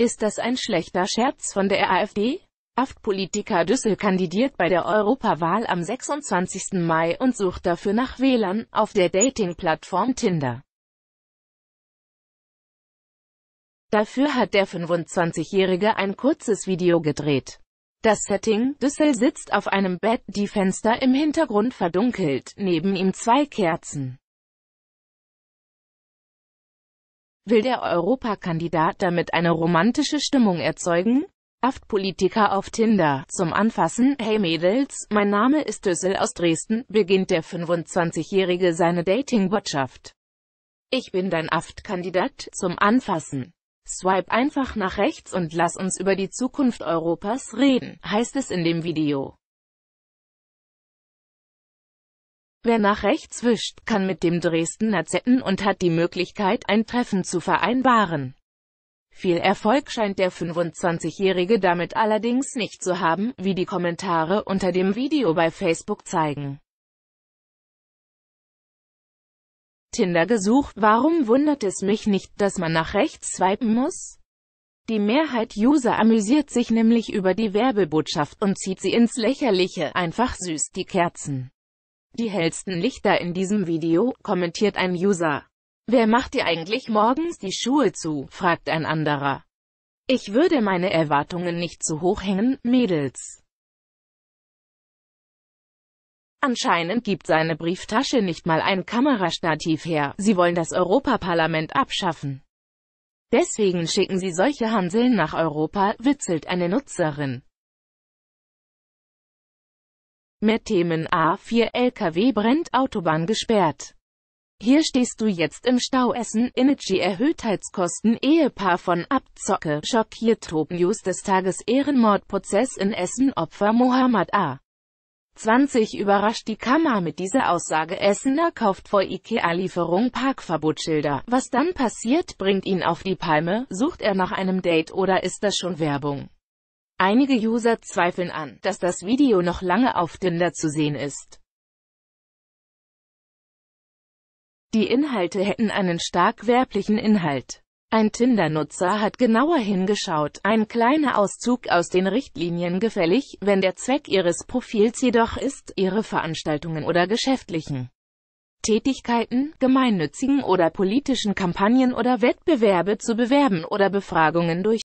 Ist das ein schlechter Scherz von der AfD? AFD-Politiker Düssel kandidiert bei der Europawahl am 26. Mai und sucht dafür nach Wählern auf der Dating-Plattform Tinder. Dafür hat der 25-Jährige ein kurzes Video gedreht. Das Setting, Düssel sitzt auf einem Bett, die Fenster im Hintergrund verdunkelt, neben ihm zwei Kerzen. Will der Europakandidat damit eine romantische Stimmung erzeugen? Aftpolitiker auf Tinder. Zum Anfassen, hey Mädels, mein Name ist Düssel aus Dresden, beginnt der 25-Jährige seine Dating-Botschaft. Ich bin dein Aftkandidat, zum Anfassen. Swipe einfach nach rechts und lass uns über die Zukunft Europas reden, heißt es in dem Video. Wer nach rechts wischt, kann mit dem Dresdner Zetten und hat die Möglichkeit, ein Treffen zu vereinbaren. Viel Erfolg scheint der 25-Jährige damit allerdings nicht zu haben, wie die Kommentare unter dem Video bei Facebook zeigen. Tinder gesucht, warum wundert es mich nicht, dass man nach rechts swipen muss? Die Mehrheit User amüsiert sich nämlich über die Werbebotschaft und zieht sie ins Lächerliche, einfach süß die Kerzen. Die hellsten Lichter in diesem Video, kommentiert ein User. Wer macht dir eigentlich morgens die Schuhe zu, fragt ein anderer. Ich würde meine Erwartungen nicht zu hoch hängen, Mädels. Anscheinend gibt seine Brieftasche nicht mal ein Kamerastativ her, sie wollen das Europaparlament abschaffen. Deswegen schicken sie solche Hanseln nach Europa, witzelt eine Nutzerin. Mehr Themen A4 LKW brennt Autobahn gesperrt. Hier stehst du jetzt im Stau Essen, Energy Erhöhtheitskosten, Ehepaar von Abzocke, schockiert Top News des Tages Ehrenmordprozess in Essen, Opfer Mohammed A. 20 überrascht die Kammer mit dieser Aussage Essener kauft vor Ikea-Lieferung Parkverbotsschilder. Was dann passiert, bringt ihn auf die Palme, sucht er nach einem Date oder ist das schon Werbung? Einige User zweifeln an, dass das Video noch lange auf Tinder zu sehen ist. Die Inhalte hätten einen stark werblichen Inhalt. Ein Tinder-Nutzer hat genauer hingeschaut, ein kleiner Auszug aus den Richtlinien gefällig, wenn der Zweck ihres Profils jedoch ist, ihre Veranstaltungen oder geschäftlichen Tätigkeiten, gemeinnützigen oder politischen Kampagnen oder Wettbewerbe zu bewerben oder Befragungen durch